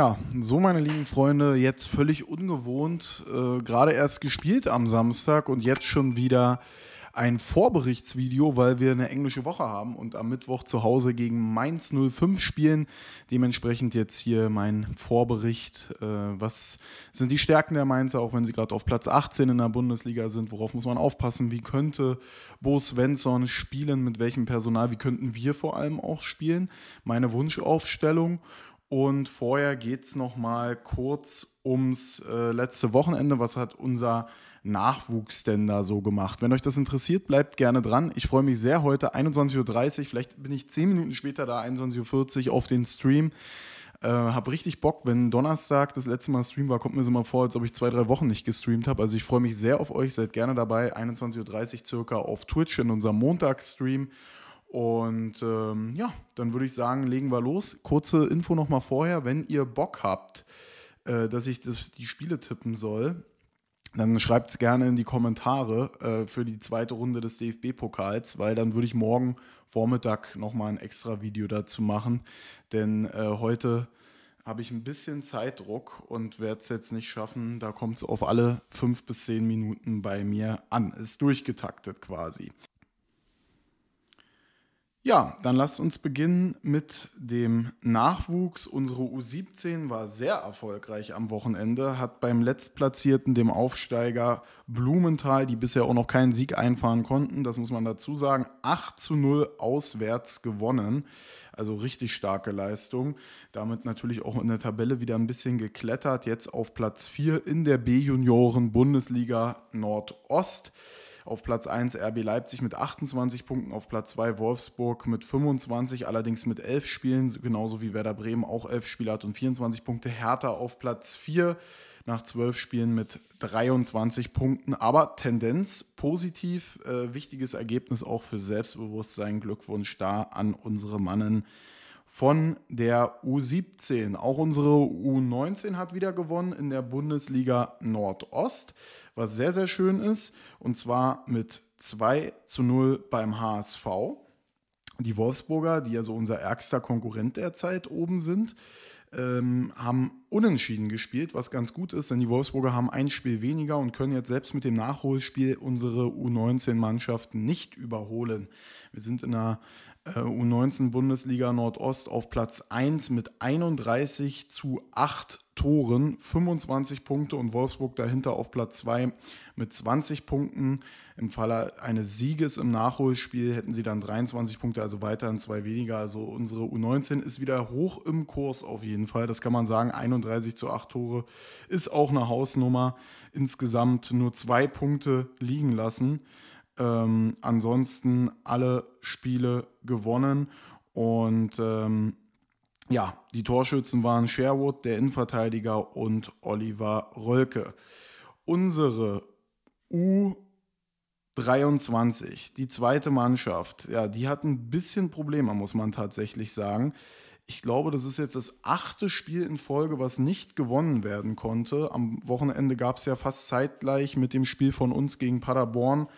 Ja, so meine lieben Freunde, jetzt völlig ungewohnt, äh, gerade erst gespielt am Samstag und jetzt schon wieder ein Vorberichtsvideo, weil wir eine englische Woche haben und am Mittwoch zu Hause gegen Mainz 05 spielen. Dementsprechend jetzt hier mein Vorbericht. Äh, was sind die Stärken der Mainzer, auch wenn sie gerade auf Platz 18 in der Bundesliga sind? Worauf muss man aufpassen? Wie könnte Bo Svensson spielen? Mit welchem Personal? Wie könnten wir vor allem auch spielen? Meine Wunschaufstellung. Und vorher geht es nochmal kurz ums äh, letzte Wochenende. Was hat unser Nachwuchs denn da so gemacht? Wenn euch das interessiert, bleibt gerne dran. Ich freue mich sehr heute, 21.30 Uhr. Vielleicht bin ich 10 Minuten später da, 21.40 Uhr auf den Stream. Äh, hab richtig Bock, wenn Donnerstag das letzte Mal Stream war, kommt mir so mal vor, als ob ich zwei, drei Wochen nicht gestreamt habe. Also ich freue mich sehr auf euch, seid gerne dabei, 21.30 Uhr circa auf Twitch in unserem Montagsstream. Und ähm, ja, dann würde ich sagen, legen wir los. Kurze Info nochmal vorher, wenn ihr Bock habt, äh, dass ich das, die Spiele tippen soll, dann schreibt es gerne in die Kommentare äh, für die zweite Runde des DFB-Pokals, weil dann würde ich morgen Vormittag nochmal ein extra Video dazu machen. Denn äh, heute habe ich ein bisschen Zeitdruck und werde es jetzt nicht schaffen. Da kommt es auf alle fünf bis zehn Minuten bei mir an. Ist durchgetaktet quasi. Ja, dann lasst uns beginnen mit dem Nachwuchs. Unsere U17 war sehr erfolgreich am Wochenende, hat beim Letztplatzierten, dem Aufsteiger Blumenthal, die bisher auch noch keinen Sieg einfahren konnten, das muss man dazu sagen, 8 zu 0 auswärts gewonnen. Also richtig starke Leistung. Damit natürlich auch in der Tabelle wieder ein bisschen geklettert, jetzt auf Platz 4 in der B-Junioren-Bundesliga Nordost. Auf Platz 1 RB Leipzig mit 28 Punkten, auf Platz 2 Wolfsburg mit 25, allerdings mit 11 Spielen, genauso wie Werder Bremen auch 11 Spiele hat und 24 Punkte. Hertha auf Platz 4 nach 12 Spielen mit 23 Punkten, aber Tendenz positiv, äh, wichtiges Ergebnis auch für Selbstbewusstsein. Glückwunsch da an unsere Mannen von der U17. Auch unsere U19 hat wieder gewonnen in der Bundesliga Nordost, was sehr, sehr schön ist. Und zwar mit 2 zu 0 beim HSV. Die Wolfsburger, die ja so unser ärgster Konkurrent derzeit oben sind, ähm, haben unentschieden gespielt, was ganz gut ist, denn die Wolfsburger haben ein Spiel weniger und können jetzt selbst mit dem Nachholspiel unsere U19-Mannschaft nicht überholen. Wir sind in einer äh, U19-Bundesliga Nordost auf Platz 1 mit 31 zu 8 Toren, 25 Punkte und Wolfsburg dahinter auf Platz 2 mit 20 Punkten. Im Falle eines Sieges im Nachholspiel hätten sie dann 23 Punkte, also weiterhin zwei weniger. Also unsere U19 ist wieder hoch im Kurs auf jeden Fall. Das kann man sagen. 31 zu 8 Tore ist auch eine Hausnummer. Insgesamt nur zwei Punkte liegen lassen. Ähm, ansonsten alle Spiele gewonnen und ähm, ja, die Torschützen waren Sherwood, der Innenverteidiger und Oliver Rölke. Unsere U23, die zweite Mannschaft, ja, die hat ein bisschen Probleme, muss man tatsächlich sagen. Ich glaube, das ist jetzt das achte Spiel in Folge, was nicht gewonnen werden konnte. Am Wochenende gab es ja fast zeitgleich mit dem Spiel von uns gegen Paderborn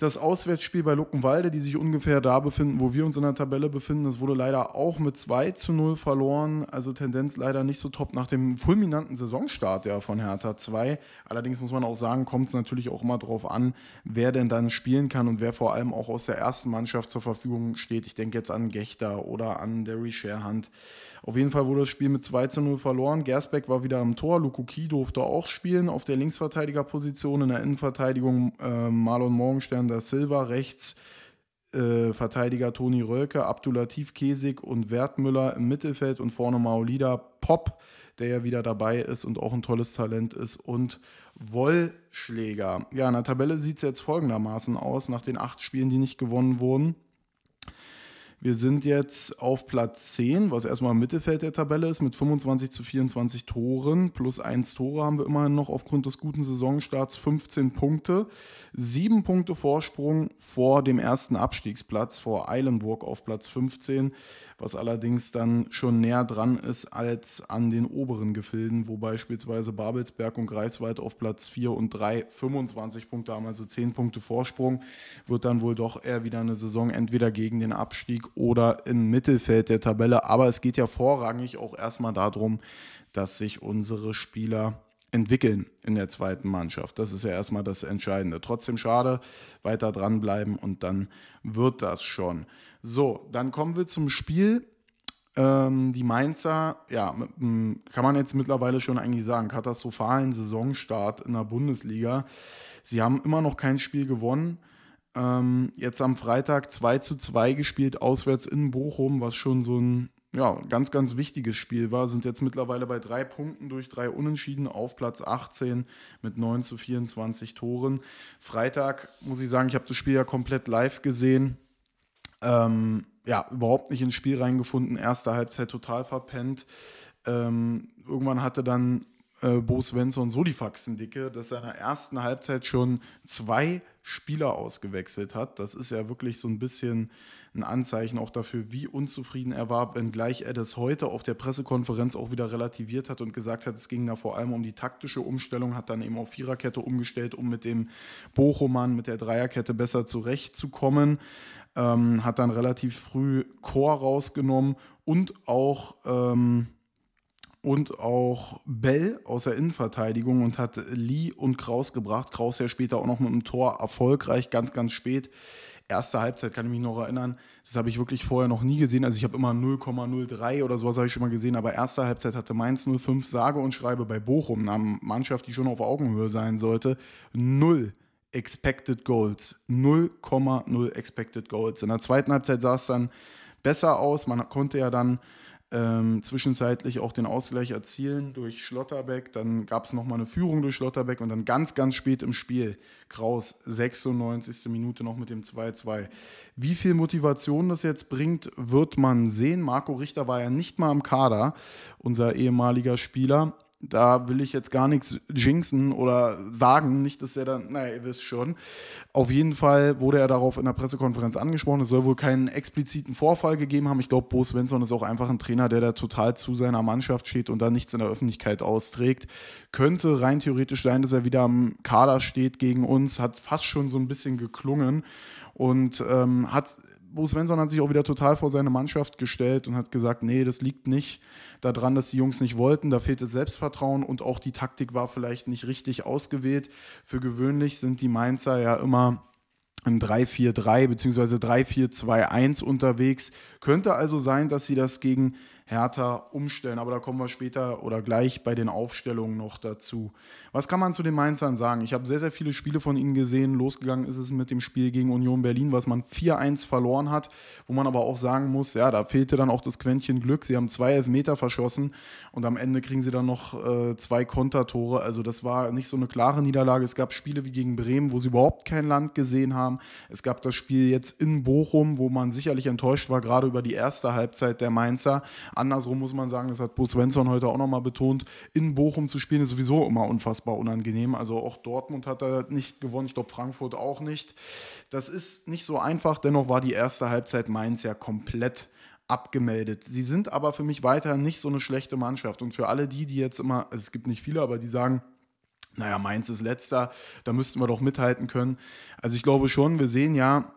das Auswärtsspiel bei Luckenwalde, die sich ungefähr da befinden, wo wir uns in der Tabelle befinden, das wurde leider auch mit 2 zu 0 verloren. Also Tendenz leider nicht so top nach dem fulminanten Saisonstart ja, von Hertha 2. Allerdings muss man auch sagen, kommt es natürlich auch immer darauf an, wer denn dann spielen kann und wer vor allem auch aus der ersten Mannschaft zur Verfügung steht. Ich denke jetzt an Gechter oder an Derry Sharehand. Auf jeden Fall wurde das Spiel mit 2 zu 0 verloren. Gersbeck war wieder am Tor. Lukuki durfte auch spielen auf der Linksverteidigerposition. In der Innenverteidigung äh, Marlon Morgenstern da Silva, rechts äh, Verteidiger Toni Rölke, Abdulatif Kesig und Wertmüller im Mittelfeld und vorne Maolida Pop, der ja wieder dabei ist und auch ein tolles Talent ist und Wollschläger. Ja, in der Tabelle sieht es jetzt folgendermaßen aus, nach den acht Spielen, die nicht gewonnen wurden. Wir sind jetzt auf Platz 10, was erstmal im Mittelfeld der Tabelle ist, mit 25 zu 24 Toren. Plus 1 Tore haben wir immerhin noch aufgrund des guten Saisonstarts 15 Punkte. 7 Punkte Vorsprung vor dem ersten Abstiegsplatz, vor Eilenburg auf Platz 15, was allerdings dann schon näher dran ist als an den oberen Gefilden, wo beispielsweise Babelsberg und Greifswald auf Platz 4 und 3 25 Punkte haben, also 10 Punkte Vorsprung. Wird dann wohl doch eher wieder eine Saison entweder gegen den Abstieg oder im Mittelfeld der Tabelle. Aber es geht ja vorrangig auch erstmal darum, dass sich unsere Spieler entwickeln in der zweiten Mannschaft. Das ist ja erstmal das Entscheidende. Trotzdem schade, weiter dranbleiben und dann wird das schon. So, dann kommen wir zum Spiel. Ähm, die Mainzer, ja, kann man jetzt mittlerweile schon eigentlich sagen, katastrophalen Saisonstart in der Bundesliga. Sie haben immer noch kein Spiel gewonnen. Ähm, jetzt am Freitag 2 zu 2 gespielt, auswärts in Bochum, was schon so ein ja, ganz, ganz wichtiges Spiel war. Sind jetzt mittlerweile bei drei Punkten durch drei Unentschieden auf Platz 18 mit 9 zu 24 Toren. Freitag, muss ich sagen, ich habe das Spiel ja komplett live gesehen. Ähm, ja, überhaupt nicht ins Spiel reingefunden. Erste Halbzeit total verpennt. Ähm, irgendwann hatte dann äh, Bo Svensson so Solifaxen dicke, dass er in der ersten Halbzeit schon zwei Spieler ausgewechselt hat. Das ist ja wirklich so ein bisschen ein Anzeichen auch dafür, wie unzufrieden er war, wenngleich er das heute auf der Pressekonferenz auch wieder relativiert hat und gesagt hat, es ging da vor allem um die taktische Umstellung, hat dann eben auf Viererkette umgestellt, um mit dem Bochumann, mit der Dreierkette besser zurechtzukommen. Ähm, hat dann relativ früh Chor rausgenommen und auch ähm, und auch Bell aus der Innenverteidigung und hat Lee und Kraus gebracht. Kraus ja später auch noch mit einem Tor erfolgreich, ganz, ganz spät. Erste Halbzeit kann ich mich noch erinnern. Das habe ich wirklich vorher noch nie gesehen. Also ich habe immer 0,03 oder sowas habe ich schon mal gesehen. Aber erste Halbzeit hatte Mainz 05 sage und schreibe bei Bochum, eine Mannschaft, die schon auf Augenhöhe sein sollte, null Expected Goals. 0,0 Expected Goals. In der zweiten Halbzeit sah es dann besser aus. Man konnte ja dann ähm, zwischenzeitlich auch den Ausgleich erzielen durch Schlotterbeck. Dann gab es nochmal eine Führung durch Schlotterbeck und dann ganz, ganz spät im Spiel Kraus, 96. Minute noch mit dem 2-2. Wie viel Motivation das jetzt bringt, wird man sehen. Marco Richter war ja nicht mal im Kader, unser ehemaliger Spieler. Da will ich jetzt gar nichts jinxen oder sagen. Nicht, dass er dann, naja, ihr wisst schon. Auf jeden Fall wurde er darauf in der Pressekonferenz angesprochen. Es soll wohl keinen expliziten Vorfall gegeben haben. Ich glaube, Bo Svensson ist auch einfach ein Trainer, der da total zu seiner Mannschaft steht und da nichts in der Öffentlichkeit austrägt. Könnte rein theoretisch sein, dass er wieder am Kader steht gegen uns. Hat fast schon so ein bisschen geklungen und ähm, hat Bo Svensson hat sich auch wieder total vor seine Mannschaft gestellt und hat gesagt, nee, das liegt nicht daran, dass die Jungs nicht wollten, da fehlt das Selbstvertrauen und auch die Taktik war vielleicht nicht richtig ausgewählt. Für gewöhnlich sind die Mainzer ja immer im 3-4-3 bzw. 3-4-2-1 unterwegs. Könnte also sein, dass sie das gegen härter umstellen. Aber da kommen wir später oder gleich bei den Aufstellungen noch dazu. Was kann man zu den Mainzern sagen? Ich habe sehr, sehr viele Spiele von ihnen gesehen. Losgegangen ist es mit dem Spiel gegen Union Berlin, was man 4-1 verloren hat, wo man aber auch sagen muss, ja, da fehlte dann auch das Quäntchen Glück. Sie haben zwei Elfmeter verschossen und am Ende kriegen sie dann noch äh, zwei Kontertore. Also das war nicht so eine klare Niederlage. Es gab Spiele wie gegen Bremen, wo sie überhaupt kein Land gesehen haben. Es gab das Spiel jetzt in Bochum, wo man sicherlich enttäuscht war, gerade über die erste Halbzeit der Mainzer andersrum muss man sagen, das hat Bo Svensson heute auch nochmal betont, in Bochum zu spielen ist sowieso immer unfassbar unangenehm. Also auch Dortmund hat da nicht gewonnen, ich glaube Frankfurt auch nicht. Das ist nicht so einfach, dennoch war die erste Halbzeit Mainz ja komplett abgemeldet. Sie sind aber für mich weiterhin nicht so eine schlechte Mannschaft. Und für alle die, die jetzt immer, also es gibt nicht viele, aber die sagen, naja, Mainz ist letzter, da müssten wir doch mithalten können. Also ich glaube schon, wir sehen ja,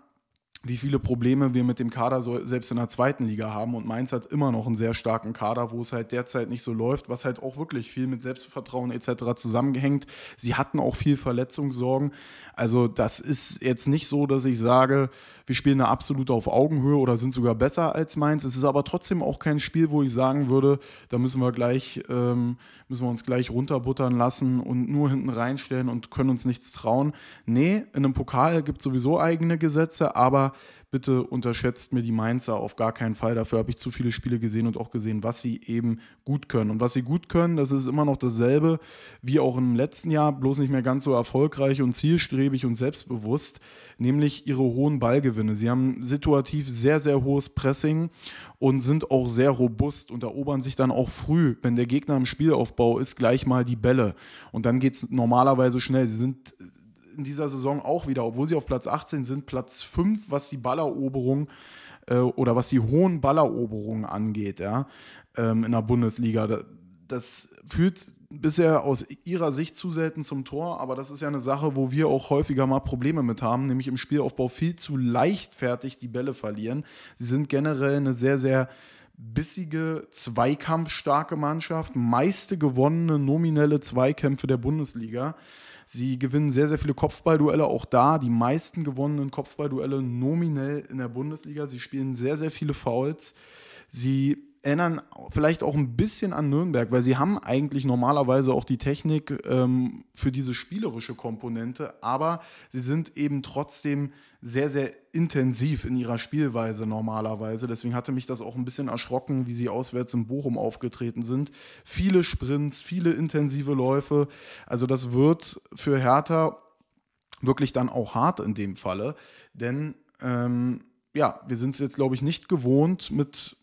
wie viele Probleme wir mit dem Kader so, selbst in der zweiten Liga haben. Und Mainz hat immer noch einen sehr starken Kader, wo es halt derzeit nicht so läuft, was halt auch wirklich viel mit Selbstvertrauen etc. zusammengehängt. Sie hatten auch viel Verletzungssorgen. Also das ist jetzt nicht so, dass ich sage, wir spielen da absolut auf Augenhöhe oder sind sogar besser als Mainz. Es ist aber trotzdem auch kein Spiel, wo ich sagen würde, da müssen wir gleich, ähm, müssen wir uns gleich runterbuttern lassen und nur hinten reinstellen und können uns nichts trauen. Nee, in einem Pokal gibt es sowieso eigene Gesetze, aber bitte unterschätzt mir die Mainzer auf gar keinen Fall. Dafür habe ich zu viele Spiele gesehen und auch gesehen, was sie eben gut können. Und was sie gut können, das ist immer noch dasselbe wie auch im letzten Jahr, bloß nicht mehr ganz so erfolgreich und zielstrebig und selbstbewusst, nämlich ihre hohen Ballgewinne. Sie haben situativ sehr, sehr hohes Pressing und sind auch sehr robust und erobern sich dann auch früh, wenn der Gegner im Spielaufbau ist, gleich mal die Bälle. Und dann geht es normalerweise schnell. Sie sind in dieser Saison auch wieder, obwohl sie auf Platz 18 sind, Platz 5, was die Balleroberung äh, oder was die hohen Balleroberungen angeht, ja, ähm, in der Bundesliga. Das, das führt bisher aus ihrer Sicht zu selten zum Tor, aber das ist ja eine Sache, wo wir auch häufiger mal Probleme mit haben, nämlich im Spielaufbau viel zu leichtfertig die Bälle verlieren. Sie sind generell eine sehr, sehr bissige, zweikampfstarke Mannschaft, meiste gewonnene nominelle Zweikämpfe der Bundesliga. Sie gewinnen sehr, sehr viele Kopfballduelle, auch da die meisten gewonnenen Kopfballduelle nominell in der Bundesliga. Sie spielen sehr, sehr viele Fouls. Sie erinnern vielleicht auch ein bisschen an Nürnberg, weil sie haben eigentlich normalerweise auch die Technik ähm, für diese spielerische Komponente, aber sie sind eben trotzdem sehr, sehr intensiv in ihrer Spielweise normalerweise. Deswegen hatte mich das auch ein bisschen erschrocken, wie sie auswärts in Bochum aufgetreten sind. Viele Sprints, viele intensive Läufe. Also das wird für Hertha wirklich dann auch hart in dem Falle, denn ähm, ja, wir sind es jetzt, glaube ich, nicht gewohnt mit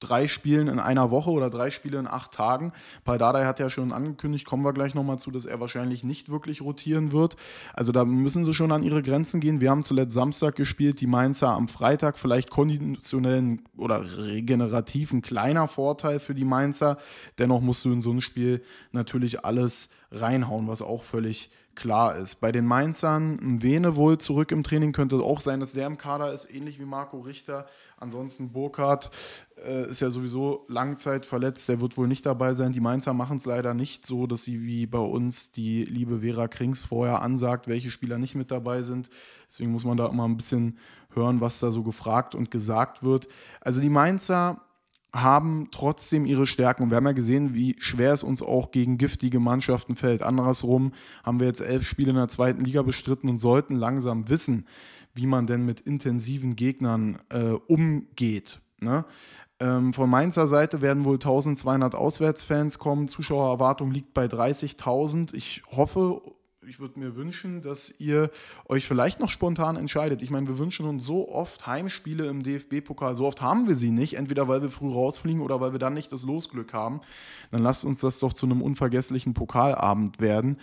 drei Spielen in einer Woche oder drei Spiele in acht Tagen. Paldadei hat ja schon angekündigt, kommen wir gleich nochmal zu, dass er wahrscheinlich nicht wirklich rotieren wird. Also da müssen sie schon an ihre Grenzen gehen. Wir haben zuletzt Samstag gespielt, die Mainzer am Freitag. Vielleicht konditionellen oder regenerativ ein kleiner Vorteil für die Mainzer. Dennoch musst du in so ein Spiel natürlich alles reinhauen, was auch völlig klar ist. Bei den Mainzern, Wene wohl zurück im Training, könnte auch sein, dass der im Kader ist, ähnlich wie Marco Richter. Ansonsten Burkhardt äh, ist ja sowieso Langzeit verletzt, der wird wohl nicht dabei sein. Die Mainzer machen es leider nicht so, dass sie wie bei uns die liebe Vera Krings vorher ansagt, welche Spieler nicht mit dabei sind. Deswegen muss man da immer ein bisschen hören, was da so gefragt und gesagt wird. Also die Mainzer haben trotzdem ihre Stärken. Und wir haben ja gesehen, wie schwer es uns auch gegen giftige Mannschaften fällt. Andersrum haben wir jetzt elf Spiele in der zweiten Liga bestritten und sollten langsam wissen, wie man denn mit intensiven Gegnern äh, umgeht. Ne? Ähm, von Mainzer Seite werden wohl 1200 Auswärtsfans kommen. Zuschauererwartung liegt bei 30.000. Ich hoffe ich würde mir wünschen, dass ihr euch vielleicht noch spontan entscheidet. Ich meine, wir wünschen uns so oft Heimspiele im DFB-Pokal. So oft haben wir sie nicht, entweder weil wir früh rausfliegen oder weil wir dann nicht das Losglück haben. Dann lasst uns das doch zu einem unvergesslichen Pokalabend werden.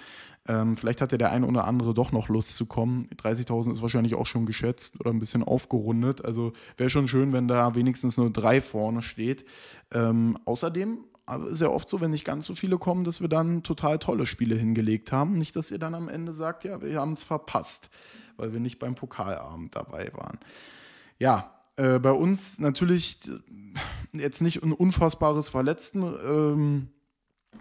Ähm, vielleicht hat ja der eine oder andere doch noch Lust zu kommen. 30.000 ist wahrscheinlich auch schon geschätzt oder ein bisschen aufgerundet. Also wäre schon schön, wenn da wenigstens nur drei vorne steht. Ähm, außerdem aber also ist ja oft so, wenn nicht ganz so viele kommen, dass wir dann total tolle Spiele hingelegt haben. Nicht, dass ihr dann am Ende sagt, ja, wir haben es verpasst, weil wir nicht beim Pokalabend dabei waren. Ja, äh, bei uns natürlich äh, jetzt nicht ein unfassbares Verletzten. Ähm,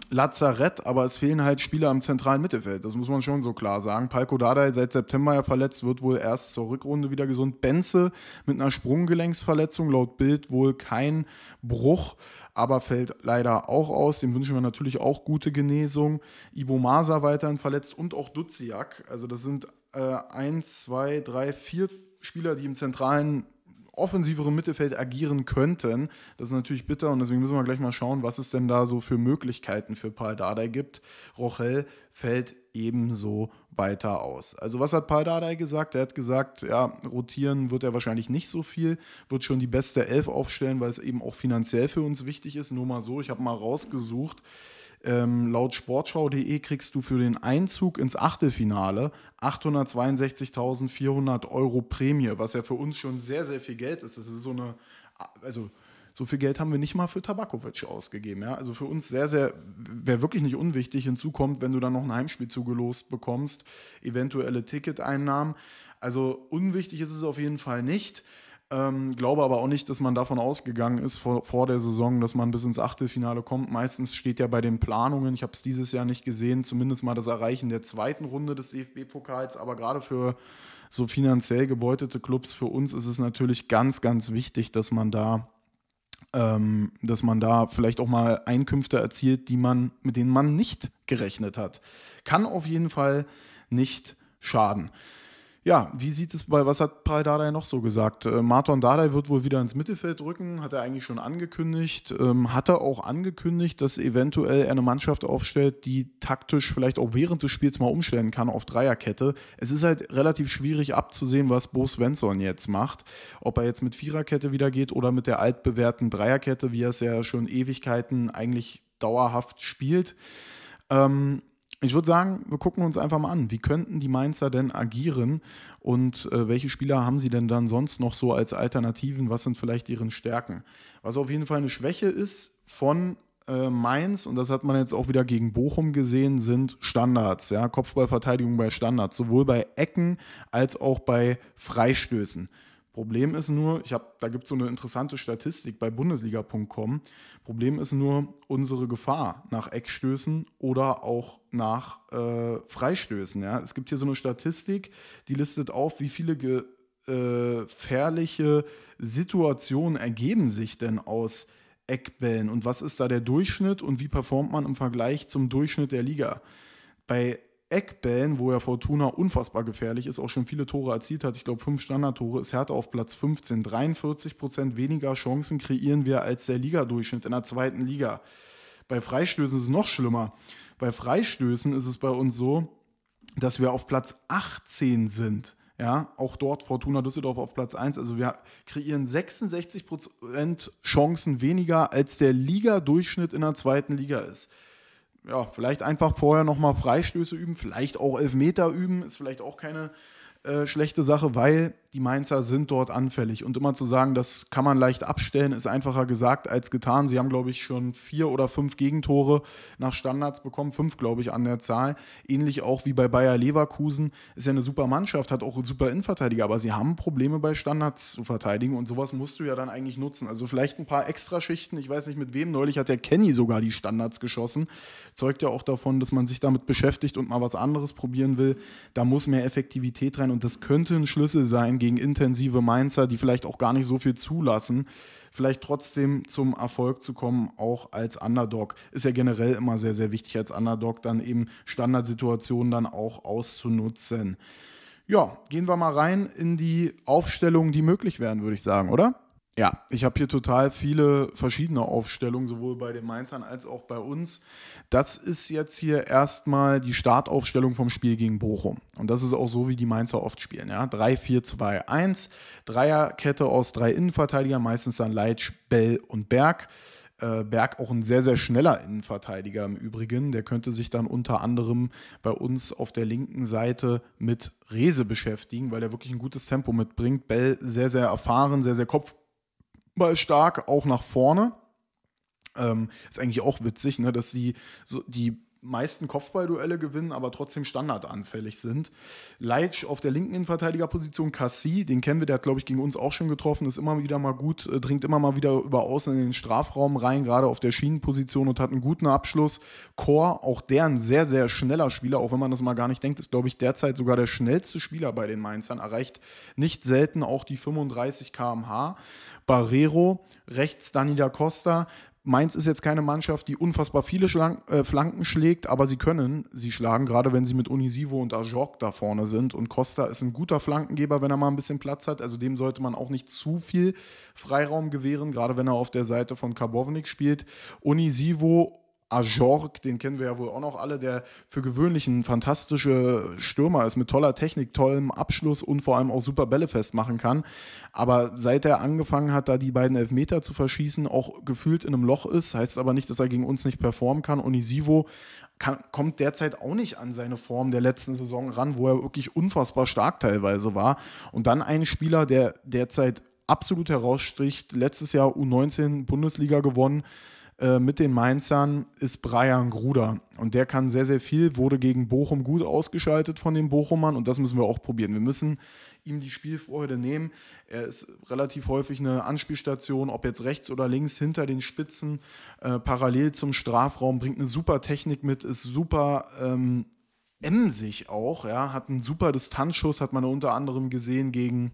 Lazarett, aber es fehlen halt Spieler am zentralen Mittelfeld. Das muss man schon so klar sagen. Palko Dardai seit September ja verletzt, wird wohl erst zur Rückrunde wieder gesund. Benze mit einer Sprunggelenksverletzung, laut Bild wohl kein Bruch aber fällt leider auch aus. Dem wünschen wir natürlich auch gute Genesung. Ibo Masa weiterhin verletzt und auch Dutziak. Also das sind äh, eins, zwei, drei, vier Spieler, die im zentralen offensiverem Mittelfeld agieren könnten. Das ist natürlich bitter und deswegen müssen wir gleich mal schauen, was es denn da so für Möglichkeiten für Paul Dardai gibt. Rochel fällt ebenso weiter aus. Also was hat Paul Dardai gesagt? Er hat gesagt, ja, rotieren wird er wahrscheinlich nicht so viel, wird schon die beste Elf aufstellen, weil es eben auch finanziell für uns wichtig ist. Nur mal so, ich habe mal rausgesucht, ähm, laut sportschau.de kriegst du für den Einzug ins Achtelfinale 862.400 Euro Prämie, was ja für uns schon sehr, sehr viel Geld ist. Das ist so eine, also so viel Geld haben wir nicht mal für Tabakovic ausgegeben. Ja? Also für uns sehr, sehr, wäre wirklich nicht unwichtig. Hinzu kommt, wenn du dann noch ein Heimspiel zugelost bekommst, eventuelle Ticketeinnahmen. Also unwichtig ist es auf jeden Fall nicht. Ähm, glaube aber auch nicht, dass man davon ausgegangen ist vor, vor der Saison, dass man bis ins Achtelfinale kommt. Meistens steht ja bei den Planungen, ich habe es dieses Jahr nicht gesehen, zumindest mal das Erreichen der zweiten Runde des DFB-Pokals. Aber gerade für so finanziell gebeutete Clubs, für uns ist es natürlich ganz, ganz wichtig, dass man da ähm, dass man da vielleicht auch mal Einkünfte erzielt, die man, mit denen man nicht gerechnet hat. Kann auf jeden Fall nicht schaden. Ja, wie sieht es bei, was hat Paul Dardai noch so gesagt? Äh, Marton Dardai wird wohl wieder ins Mittelfeld rücken, hat er eigentlich schon angekündigt. Ähm, hat er auch angekündigt, dass eventuell er eine Mannschaft aufstellt, die taktisch vielleicht auch während des Spiels mal umstellen kann auf Dreierkette. Es ist halt relativ schwierig abzusehen, was Bo Svensson jetzt macht. Ob er jetzt mit Viererkette wieder geht oder mit der altbewährten Dreierkette, wie er es ja schon Ewigkeiten eigentlich dauerhaft spielt. Ähm, ich würde sagen, wir gucken uns einfach mal an, wie könnten die Mainzer denn agieren und äh, welche Spieler haben sie denn dann sonst noch so als Alternativen? Was sind vielleicht deren Stärken? Was auf jeden Fall eine Schwäche ist von äh, Mainz, und das hat man jetzt auch wieder gegen Bochum gesehen, sind Standards. Ja? Kopfballverteidigung bei Standards, sowohl bei Ecken als auch bei Freistößen. Problem ist nur, ich habe, da gibt es so eine interessante Statistik bei Bundesliga.com. Problem ist nur unsere Gefahr nach Eckstößen oder auch nach äh, Freistößen. Ja? Es gibt hier so eine Statistik, die listet auf, wie viele äh, gefährliche Situationen ergeben sich denn aus Eckbällen und was ist da der Durchschnitt und wie performt man im Vergleich zum Durchschnitt der Liga. Bei Eckbällen, wo ja Fortuna unfassbar gefährlich ist, auch schon viele Tore erzielt hat. Ich glaube, fünf Standardtore ist Hertha auf Platz 15. 43 Prozent weniger Chancen kreieren wir als der Ligadurchschnitt in der zweiten Liga. Bei Freistößen ist es noch schlimmer. Bei Freistößen ist es bei uns so, dass wir auf Platz 18 sind. Ja, auch dort Fortuna Düsseldorf auf Platz 1. Also wir kreieren 66% Chancen weniger, als der Liga-Durchschnitt in der zweiten Liga ist ja, vielleicht einfach vorher nochmal Freistöße üben, vielleicht auch Elfmeter üben, ist vielleicht auch keine äh, schlechte Sache, weil die Mainzer sind dort anfällig. Und immer zu sagen, das kann man leicht abstellen, ist einfacher gesagt als getan. Sie haben, glaube ich, schon vier oder fünf Gegentore nach Standards bekommen, fünf, glaube ich, an der Zahl. Ähnlich auch wie bei Bayer Leverkusen. Ist ja eine super Mannschaft, hat auch super Innenverteidiger, aber sie haben Probleme bei Standards zu verteidigen und sowas musst du ja dann eigentlich nutzen. Also vielleicht ein paar Extraschichten, ich weiß nicht mit wem. Neulich hat der Kenny sogar die Standards geschossen. Zeugt ja auch davon, dass man sich damit beschäftigt und mal was anderes probieren will. Da muss mehr Effektivität rein und das könnte ein Schlüssel sein gegen intensive Mainzer, die vielleicht auch gar nicht so viel zulassen, vielleicht trotzdem zum Erfolg zu kommen, auch als Underdog. Ist ja generell immer sehr, sehr wichtig als Underdog, dann eben Standardsituationen dann auch auszunutzen. Ja, gehen wir mal rein in die Aufstellungen, die möglich wären, würde ich sagen, oder? Ja, ich habe hier total viele verschiedene Aufstellungen, sowohl bei den Mainzern als auch bei uns. Das ist jetzt hier erstmal die Startaufstellung vom Spiel gegen Bochum. Und das ist auch so, wie die Mainzer oft spielen. Ja? 3, 4, 2, 1. Dreierkette aus drei Innenverteidigern, meistens dann Leitsch, Bell und Berg. Äh, Berg auch ein sehr, sehr schneller Innenverteidiger im Übrigen. Der könnte sich dann unter anderem bei uns auf der linken Seite mit Rese beschäftigen, weil er wirklich ein gutes Tempo mitbringt. Bell sehr, sehr erfahren, sehr, sehr kopf Ball stark, auch nach vorne. Ähm, ist eigentlich auch witzig, ne, dass sie so die meisten Kopfballduelle gewinnen, aber trotzdem standardanfällig sind. Leitsch auf der linken Innenverteidigerposition, Cassie, den kennen wir, der hat, glaube ich, gegen uns auch schon getroffen, ist immer wieder mal gut, äh, dringt immer mal wieder über außen in den Strafraum rein, gerade auf der Schienenposition und hat einen guten Abschluss. Chor, auch der ein sehr, sehr schneller Spieler, auch wenn man das mal gar nicht denkt, ist, glaube ich, derzeit sogar der schnellste Spieler bei den Mainzern, erreicht nicht selten auch die 35 km/h. Barrero, rechts Dani da Costa, Mainz ist jetzt keine Mannschaft, die unfassbar viele Schlank, äh, Flanken schlägt, aber sie können sie schlagen, gerade wenn sie mit Unisivo und Ajok da vorne sind. Und Costa ist ein guter Flankengeber, wenn er mal ein bisschen Platz hat. Also dem sollte man auch nicht zu viel Freiraum gewähren, gerade wenn er auf der Seite von Karbovnik spielt. Unisivo Ajorg, den kennen wir ja wohl auch noch alle, der für gewöhnlich ein fantastischer Stürmer ist, mit toller Technik, tollem Abschluss und vor allem auch super Bälle festmachen kann. Aber seit er angefangen hat, da die beiden Elfmeter zu verschießen, auch gefühlt in einem Loch ist, heißt aber nicht, dass er gegen uns nicht performen kann. Onisivo kann, kommt derzeit auch nicht an seine Form der letzten Saison ran, wo er wirklich unfassbar stark teilweise war. Und dann ein Spieler, der derzeit absolut herausstricht, letztes Jahr U19 Bundesliga gewonnen, äh, mit den Mainzern ist Brian Gruder. Und der kann sehr, sehr viel, wurde gegen Bochum gut ausgeschaltet von den Bochumern und das müssen wir auch probieren. Wir müssen ihm die Spielfreude nehmen. Er ist relativ häufig eine Anspielstation, ob jetzt rechts oder links, hinter den Spitzen, äh, parallel zum Strafraum, bringt eine super Technik mit, ist super ähm, emsig auch, ja, hat einen super Distanzschuss, hat man unter anderem gesehen gegen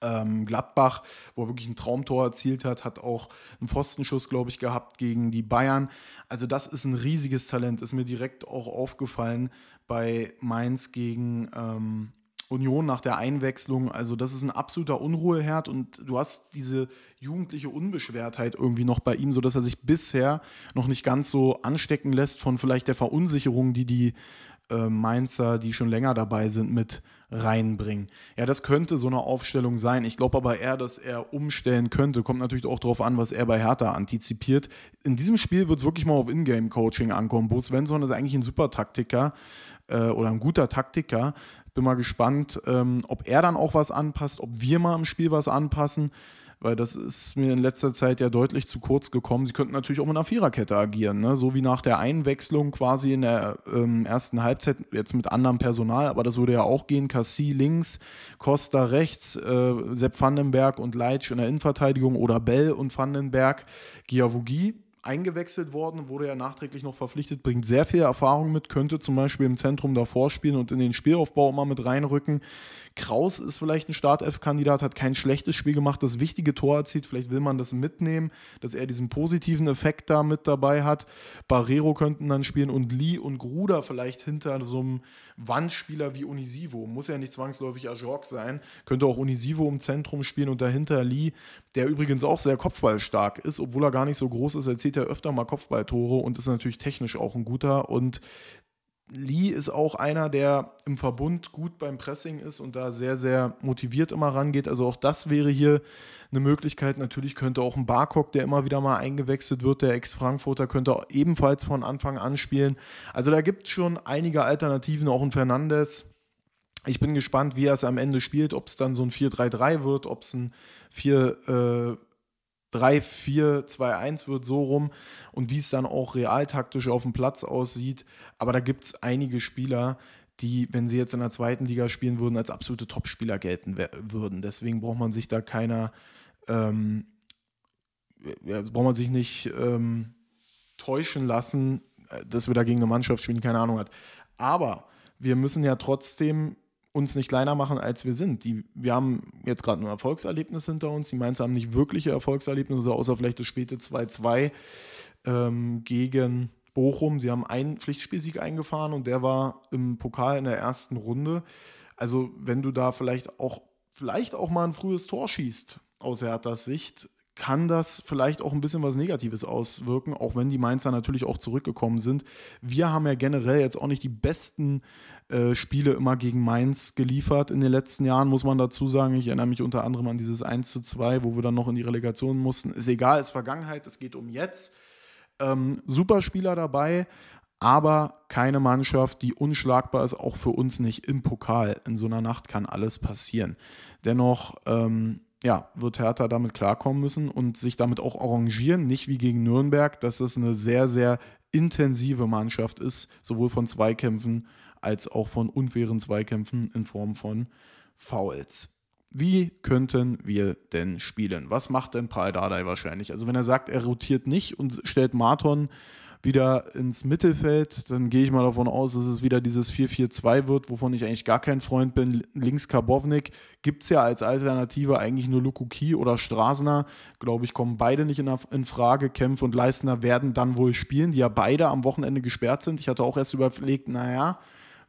ähm, Gladbach, wo er wirklich ein Traumtor erzielt hat, hat auch einen Pfostenschuss, glaube ich, gehabt gegen die Bayern. Also das ist ein riesiges Talent, ist mir direkt auch aufgefallen bei Mainz gegen ähm, Union nach der Einwechslung. Also das ist ein absoluter Unruheherd und du hast diese jugendliche Unbeschwertheit irgendwie noch bei ihm, sodass er sich bisher noch nicht ganz so anstecken lässt von vielleicht der Verunsicherung, die die äh, Mainzer, die schon länger dabei sind, mit reinbringen. Ja, das könnte so eine Aufstellung sein. Ich glaube aber eher, dass er umstellen könnte. Kommt natürlich auch darauf an, was er bei Hertha antizipiert. In diesem Spiel wird es wirklich mal auf Ingame-Coaching ankommen. Bo Svensson ist eigentlich ein super Taktiker äh, oder ein guter Taktiker. Bin mal gespannt, ähm, ob er dann auch was anpasst, ob wir mal im Spiel was anpassen weil das ist mir in letzter Zeit ja deutlich zu kurz gekommen. Sie könnten natürlich auch mit einer Viererkette agieren, ne? so wie nach der Einwechslung quasi in der ähm, ersten Halbzeit, jetzt mit anderem Personal, aber das würde ja auch gehen. Cassie links, Costa rechts, äh, Sepp Vandenberg und Leitsch in der Innenverteidigung oder Bell und Vandenberg, Giavugi eingewechselt worden, wurde ja nachträglich noch verpflichtet, bringt sehr viel Erfahrung mit, könnte zum Beispiel im Zentrum davor spielen und in den Spielaufbau immer mit reinrücken. Kraus ist vielleicht ein start f kandidat hat kein schlechtes Spiel gemacht, das wichtige Tor erzielt, vielleicht will man das mitnehmen, dass er diesen positiven Effekt da mit dabei hat. Barrero könnten dann spielen und Lee und Gruder vielleicht hinter so einem Wandspieler wie Unisivo. Muss ja nicht zwangsläufig Ajork sein, könnte auch Unisivo im Zentrum spielen und dahinter Lee, der übrigens auch sehr kopfballstark ist, obwohl er gar nicht so groß ist, erzählt er öfter mal Kopfballtore und ist natürlich technisch auch ein guter und Lee ist auch einer, der im Verbund gut beim Pressing ist und da sehr, sehr motiviert immer rangeht. Also auch das wäre hier eine Möglichkeit. Natürlich könnte auch ein Barcock, der immer wieder mal eingewechselt wird, der Ex-Frankfurter, könnte ebenfalls von Anfang an spielen. Also da gibt es schon einige Alternativen, auch ein Fernandes. Ich bin gespannt, wie er es am Ende spielt, ob es dann so ein 4-3-3 wird, ob es ein 4... Äh, 3, 4, 2, 1 wird so rum und wie es dann auch realtaktisch auf dem Platz aussieht. Aber da gibt es einige Spieler, die, wenn sie jetzt in der zweiten Liga spielen würden, als absolute Topspieler gelten würden. Deswegen braucht man sich da keiner ähm, ja, braucht man sich nicht ähm, täuschen lassen, äh, dass wir da gegen eine Mannschaft spielen, die keine Ahnung hat. Aber wir müssen ja trotzdem uns nicht kleiner machen, als wir sind. Die, wir haben jetzt gerade ein Erfolgserlebnis hinter uns. Die Mainzer haben nicht wirkliche Erfolgserlebnisse, außer vielleicht das späte 2-2 ähm, gegen Bochum. Sie haben einen Pflichtspielsieg eingefahren und der war im Pokal in der ersten Runde. Also wenn du da vielleicht auch, vielleicht auch mal ein frühes Tor schießt, aus Herthas Sicht kann das vielleicht auch ein bisschen was Negatives auswirken, auch wenn die Mainzer natürlich auch zurückgekommen sind. Wir haben ja generell jetzt auch nicht die besten äh, Spiele immer gegen Mainz geliefert in den letzten Jahren, muss man dazu sagen. Ich erinnere mich unter anderem an dieses 1 zu 2, wo wir dann noch in die Relegation mussten. Ist egal, ist Vergangenheit, es geht um jetzt. Ähm, super Spieler dabei, aber keine Mannschaft, die unschlagbar ist, auch für uns nicht im Pokal. In so einer Nacht kann alles passieren. Dennoch, ähm, ja, wird Hertha damit klarkommen müssen und sich damit auch arrangieren, nicht wie gegen Nürnberg, dass es eine sehr, sehr intensive Mannschaft ist, sowohl von Zweikämpfen als auch von unfairen Zweikämpfen in Form von Fouls. Wie könnten wir denn spielen? Was macht denn Paul Dardai wahrscheinlich? Also wenn er sagt, er rotiert nicht und stellt Marton wieder ins Mittelfeld. Dann gehe ich mal davon aus, dass es wieder dieses 4-4-2 wird, wovon ich eigentlich gar kein Freund bin. Links Karbovnik gibt es ja als Alternative eigentlich nur Lukuki oder Straßner. Glaube ich, kommen beide nicht in, in Frage. Kempf und Leistner werden dann wohl spielen, die ja beide am Wochenende gesperrt sind. Ich hatte auch erst überlegt, naja,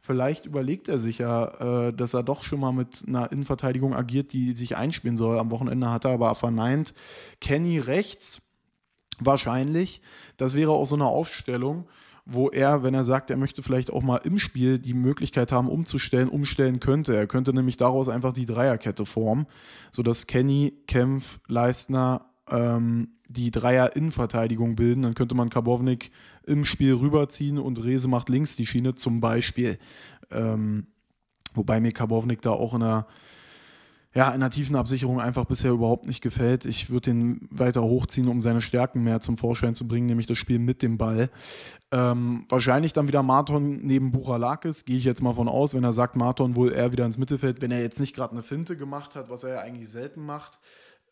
vielleicht überlegt er sich ja, äh, dass er doch schon mal mit einer Innenverteidigung agiert, die sich einspielen soll. Am Wochenende hat er aber verneint. Kenny rechts wahrscheinlich. Das wäre auch so eine Aufstellung, wo er, wenn er sagt, er möchte vielleicht auch mal im Spiel die Möglichkeit haben, umzustellen, umstellen könnte. Er könnte nämlich daraus einfach die Dreierkette formen, sodass Kenny, Kempf, Leistner ähm, die Dreier-Innenverteidigung bilden. Dann könnte man Karbovnik im Spiel rüberziehen und Rese macht links die Schiene zum Beispiel. Ähm, wobei mir Karbovnik da auch in der ja, in der tiefen Absicherung einfach bisher überhaupt nicht gefällt. Ich würde den weiter hochziehen, um seine Stärken mehr zum Vorschein zu bringen, nämlich das Spiel mit dem Ball. Ähm, wahrscheinlich dann wieder Marton neben Buchalakis, gehe ich jetzt mal von aus, wenn er sagt, Marton wohl eher wieder ins Mittelfeld, wenn er jetzt nicht gerade eine Finte gemacht hat, was er ja eigentlich selten macht.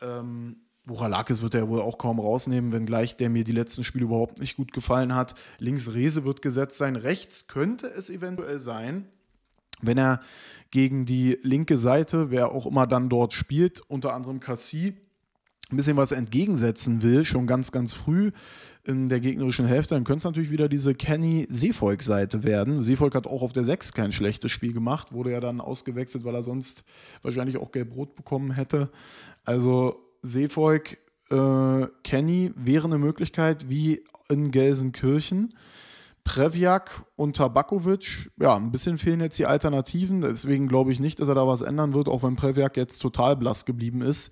Ähm, Buchalakis wird er wohl auch kaum rausnehmen, wenngleich der mir die letzten Spiele überhaupt nicht gut gefallen hat. Links Rese wird gesetzt sein, rechts könnte es eventuell sein, wenn er gegen die linke Seite, wer auch immer dann dort spielt, unter anderem Cassie, ein bisschen was entgegensetzen will, schon ganz, ganz früh in der gegnerischen Hälfte, dann könnte es natürlich wieder diese Kenny Seevolk-Seite werden. Seevolk hat auch auf der 6 kein schlechtes Spiel gemacht, wurde ja dann ausgewechselt, weil er sonst wahrscheinlich auch gelb-rot bekommen hätte. Also Seevolk, äh, Kenny wäre eine Möglichkeit, wie in Gelsenkirchen. Previak und Tabakovic, ja, ein bisschen fehlen jetzt die Alternativen. Deswegen glaube ich nicht, dass er da was ändern wird, auch wenn Previak jetzt total blass geblieben ist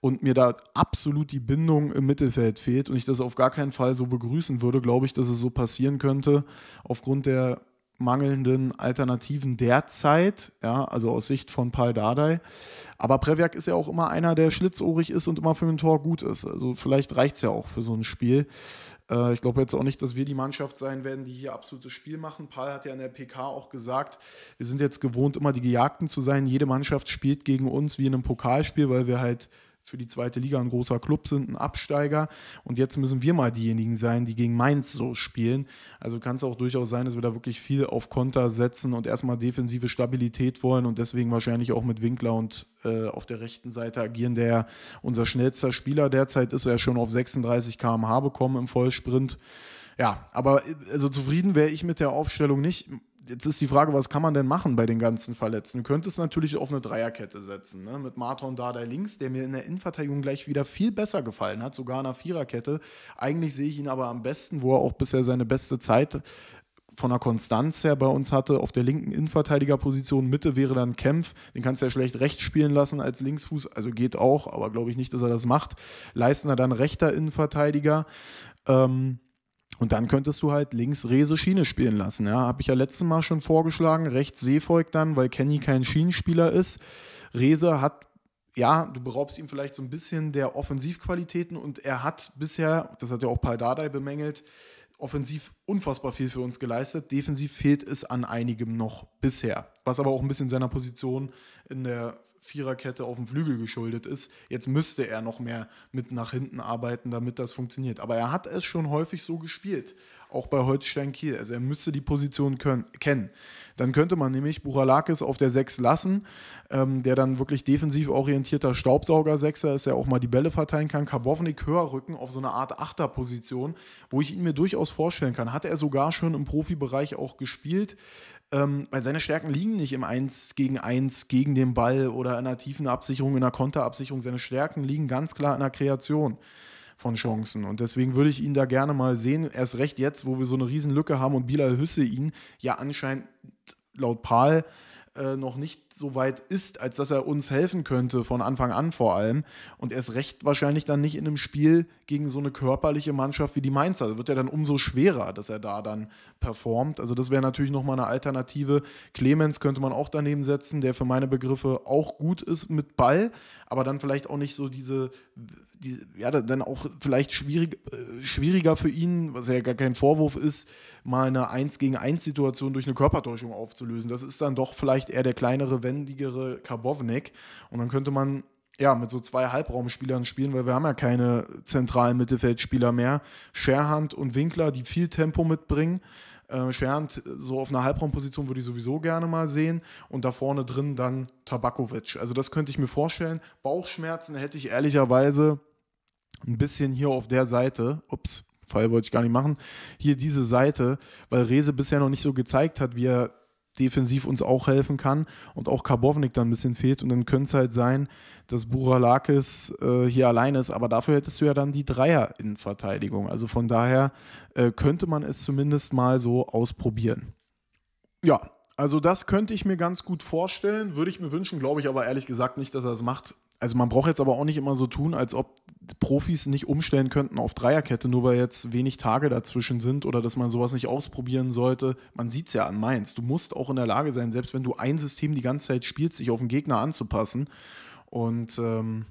und mir da absolut die Bindung im Mittelfeld fehlt und ich das auf gar keinen Fall so begrüßen würde, glaube ich, dass es so passieren könnte, aufgrund der mangelnden Alternativen derzeit, ja, also aus Sicht von Paul Dardai. Aber Previak ist ja auch immer einer, der schlitzohrig ist und immer für ein Tor gut ist. Also vielleicht reicht es ja auch für so ein Spiel. Äh, ich glaube jetzt auch nicht, dass wir die Mannschaft sein werden, die hier absolutes Spiel machen. Paul hat ja in der PK auch gesagt, wir sind jetzt gewohnt, immer die Gejagten zu sein. Jede Mannschaft spielt gegen uns wie in einem Pokalspiel, weil wir halt für die zweite Liga ein großer Club sind, ein Absteiger. Und jetzt müssen wir mal diejenigen sein, die gegen Mainz so spielen. Also kann es auch durchaus sein, dass wir da wirklich viel auf Konter setzen und erstmal defensive Stabilität wollen und deswegen wahrscheinlich auch mit Winkler und äh, auf der rechten Seite agieren, der unser schnellster Spieler derzeit ist, er schon auf 36 km/h bekommen im Vollsprint. Ja, aber äh, also zufrieden wäre ich mit der Aufstellung nicht jetzt ist die Frage, was kann man denn machen bei den ganzen Verletzten? Könnte es natürlich auf eine Dreierkette setzen, ne? mit Marton Dardai links, der mir in der Innenverteidigung gleich wieder viel besser gefallen hat, sogar in einer Viererkette. Eigentlich sehe ich ihn aber am besten, wo er auch bisher seine beste Zeit von der Konstanz her bei uns hatte, auf der linken Innenverteidigerposition, Mitte wäre dann Kempf, den kannst du ja schlecht rechts spielen lassen als Linksfuß, also geht auch, aber glaube ich nicht, dass er das macht. Leistender dann rechter Innenverteidiger. Ähm, und dann könntest du halt links Rese Schiene spielen lassen. Ja, habe ich ja letztes Mal schon vorgeschlagen. Rechts Seevolk dann, weil Kenny kein Schienenspieler ist. Rese hat, ja, du beraubst ihm vielleicht so ein bisschen der Offensivqualitäten und er hat bisher, das hat ja auch Paldadei bemängelt, offensiv unfassbar viel für uns geleistet. Defensiv fehlt es an einigem noch bisher. Was aber auch ein bisschen seiner Position in der Viererkette auf dem Flügel geschuldet ist. Jetzt müsste er noch mehr mit nach hinten arbeiten, damit das funktioniert. Aber er hat es schon häufig so gespielt, auch bei Holstein Kiel. Also er müsste die Position können, kennen. Dann könnte man nämlich Buchalakis auf der 6 lassen, ähm, der dann wirklich defensiv orientierter Staubsauger-Sechser ist, der auch mal die Bälle verteilen kann. Karbovnik höher rücken auf so eine Art Achterposition, wo ich ihn mir durchaus vorstellen kann. Hat er sogar schon im Profibereich auch gespielt. Ähm, weil seine Stärken liegen nicht im 1 gegen 1 gegen den Ball oder in einer tiefen Absicherung, in einer Konterabsicherung. Seine Stärken liegen ganz klar in der Kreation von Chancen. Und deswegen würde ich ihn da gerne mal sehen. Erst recht jetzt, wo wir so eine Riesenlücke haben und Bilal Hüsse ihn ja anscheinend laut Pahl äh, noch nicht so weit ist, als dass er uns helfen könnte, von Anfang an vor allem. Und erst recht wahrscheinlich dann nicht in einem Spiel gegen so eine körperliche Mannschaft wie die Mainzer. Das wird er dann umso schwerer, dass er da dann performt. Also das wäre natürlich nochmal eine Alternative. Clemens könnte man auch daneben setzen, der für meine Begriffe auch gut ist mit Ball, aber dann vielleicht auch nicht so diese die, ja, dann auch vielleicht schwierig, äh, schwieriger für ihn, was ja gar kein Vorwurf ist, mal eine 1 gegen 1 Situation durch eine Körpertäuschung aufzulösen. Das ist dann doch vielleicht eher der kleinere wendigere Karbovnik. Und dann könnte man ja, mit so zwei Halbraumspielern spielen, weil wir haben ja keine zentralen Mittelfeldspieler mehr. Scherhand und Winkler, die viel Tempo mitbringen. Äh, Scherhand äh, so auf einer Halbraumposition würde ich sowieso gerne mal sehen. Und da vorne drin dann Tabakovic. Also das könnte ich mir vorstellen. Bauchschmerzen hätte ich ehrlicherweise ein bisschen hier auf der Seite. Ups, Fall wollte ich gar nicht machen. Hier diese Seite, weil Rese bisher noch nicht so gezeigt hat, wie er defensiv uns auch helfen kann und auch Karbovnik dann ein bisschen fehlt. Und dann könnte es halt sein, dass Buralakis äh, hier allein ist. Aber dafür hättest du ja dann die Dreier in Verteidigung. Also von daher äh, könnte man es zumindest mal so ausprobieren. Ja, also das könnte ich mir ganz gut vorstellen, würde ich mir wünschen, glaube ich aber ehrlich gesagt nicht, dass er es macht also man braucht jetzt aber auch nicht immer so tun, als ob Profis nicht umstellen könnten auf Dreierkette, nur weil jetzt wenig Tage dazwischen sind oder dass man sowas nicht ausprobieren sollte. Man sieht es ja an Mainz. Du musst auch in der Lage sein, selbst wenn du ein System die ganze Zeit spielst, sich auf den Gegner anzupassen. Und ähm,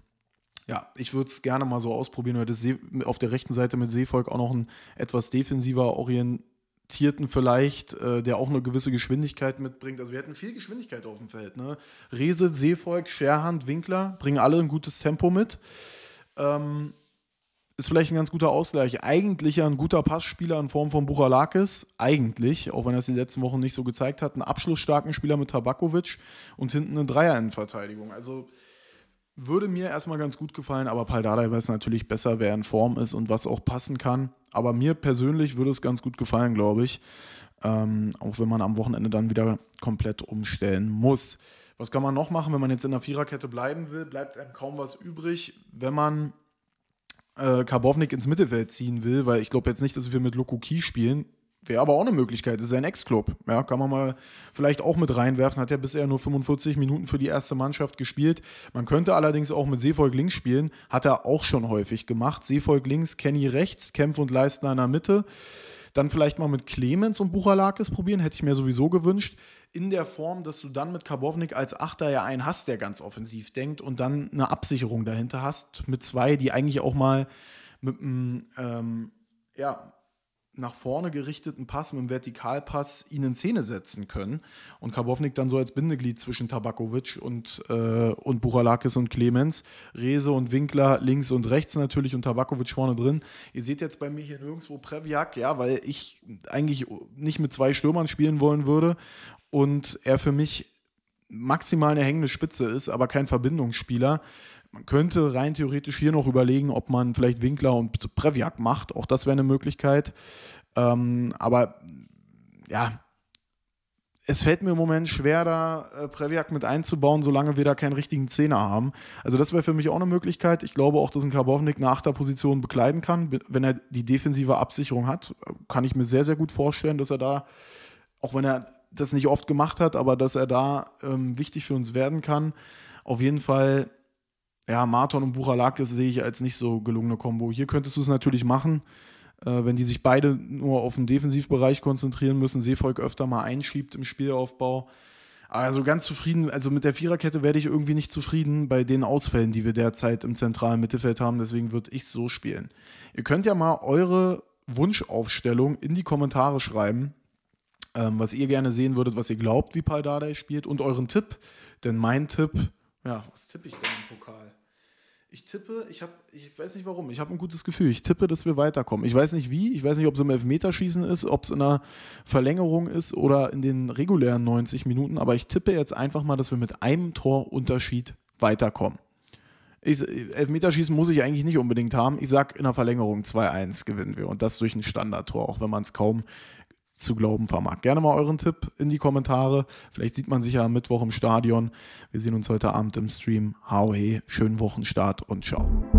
ja, ich würde es gerne mal so ausprobieren, weil das See auf der rechten Seite mit Seevolk auch noch ein etwas defensiver orient Tierten vielleicht, äh, der auch eine gewisse Geschwindigkeit mitbringt. Also wir hätten viel Geschwindigkeit auf dem Feld. Ne? Rese, Seevolk, Scherhand, Winkler bringen alle ein gutes Tempo mit. Ähm, ist vielleicht ein ganz guter Ausgleich. Eigentlich ein guter Passspieler in Form von Buchalakis. Eigentlich, auch wenn er es in den letzten Wochen nicht so gezeigt hat, einen abschlussstarken Spieler mit Tabakovic und hinten eine Dreier-Innenverteidigung. Also würde mir erstmal ganz gut gefallen, aber Paldada weiß natürlich besser, wer in Form ist und was auch passen kann. Aber mir persönlich würde es ganz gut gefallen, glaube ich. Ähm, auch wenn man am Wochenende dann wieder komplett umstellen muss. Was kann man noch machen, wenn man jetzt in der Viererkette bleiben will? Bleibt einem kaum was übrig, wenn man äh, Karbovnik ins Mittelfeld ziehen will, weil ich glaube jetzt nicht, dass wir mit Key spielen. Wäre aber auch eine Möglichkeit, ist ja ein Ex-Club. Ja, kann man mal vielleicht auch mit reinwerfen. Hat ja bisher nur 45 Minuten für die erste Mannschaft gespielt. Man könnte allerdings auch mit Seevolk links spielen, hat er auch schon häufig gemacht. Seevolk links, Kenny rechts, Kämpf und Leistner in der Mitte. Dann vielleicht mal mit Clemens und Buchalakis probieren, hätte ich mir sowieso gewünscht. In der Form, dass du dann mit Karbovnik als Achter ja einen hast, der ganz offensiv denkt und dann eine Absicherung dahinter hast mit zwei, die eigentlich auch mal mit einem, ähm, ja, nach vorne gerichteten Pass mit dem Vertikalpass ihn in Szene setzen können und Karbovnik dann so als Bindeglied zwischen Tabakovic und, äh, und Buralakis und Clemens, Rese und Winkler links und rechts natürlich und Tabakovic vorne drin. Ihr seht jetzt bei mir hier nirgendwo Previak, ja, weil ich eigentlich nicht mit zwei Stürmern spielen wollen würde und er für mich maximal eine hängende Spitze ist, aber kein Verbindungsspieler. Man könnte rein theoretisch hier noch überlegen, ob man vielleicht Winkler und Previak macht. Auch das wäre eine Möglichkeit. Ähm, aber ja, es fällt mir im Moment schwer, da äh, Previak mit einzubauen, solange wir da keinen richtigen Zehner haben. Also das wäre für mich auch eine Möglichkeit. Ich glaube auch, dass ein Karbovnik eine Achterposition bekleiden kann, wenn er die defensive Absicherung hat. Kann ich mir sehr, sehr gut vorstellen, dass er da, auch wenn er das nicht oft gemacht hat, aber dass er da ähm, wichtig für uns werden kann. Auf jeden Fall ja, Marton und Buchalakis sehe ich als nicht so gelungene Kombo. Hier könntest du es natürlich machen, äh, wenn die sich beide nur auf den Defensivbereich konzentrieren müssen, Seevolk öfter mal einschiebt im Spielaufbau. Also ganz zufrieden, also mit der Viererkette werde ich irgendwie nicht zufrieden bei den Ausfällen, die wir derzeit im zentralen Mittelfeld haben. Deswegen würde ich so spielen. Ihr könnt ja mal eure Wunschaufstellung in die Kommentare schreiben, ähm, was ihr gerne sehen würdet, was ihr glaubt, wie Paldadei spielt und euren Tipp. Denn mein Tipp, ja, was tippe ich denn im Pokal? Ich tippe, ich habe, ich weiß nicht warum, ich habe ein gutes Gefühl. Ich tippe, dass wir weiterkommen. Ich weiß nicht wie, ich weiß nicht, ob es im Elfmeterschießen ist, ob es in einer Verlängerung ist oder in den regulären 90 Minuten, aber ich tippe jetzt einfach mal, dass wir mit einem Torunterschied weiterkommen. Ich, Elfmeterschießen muss ich eigentlich nicht unbedingt haben. Ich sage, in der Verlängerung 2-1 gewinnen wir und das durch ein Standardtor, auch wenn man es kaum zu glauben vermag. Gerne mal euren Tipp in die Kommentare. Vielleicht sieht man sich ja am Mittwoch im Stadion. Wir sehen uns heute Abend im Stream. Hau he, schönen Wochenstart und ciao.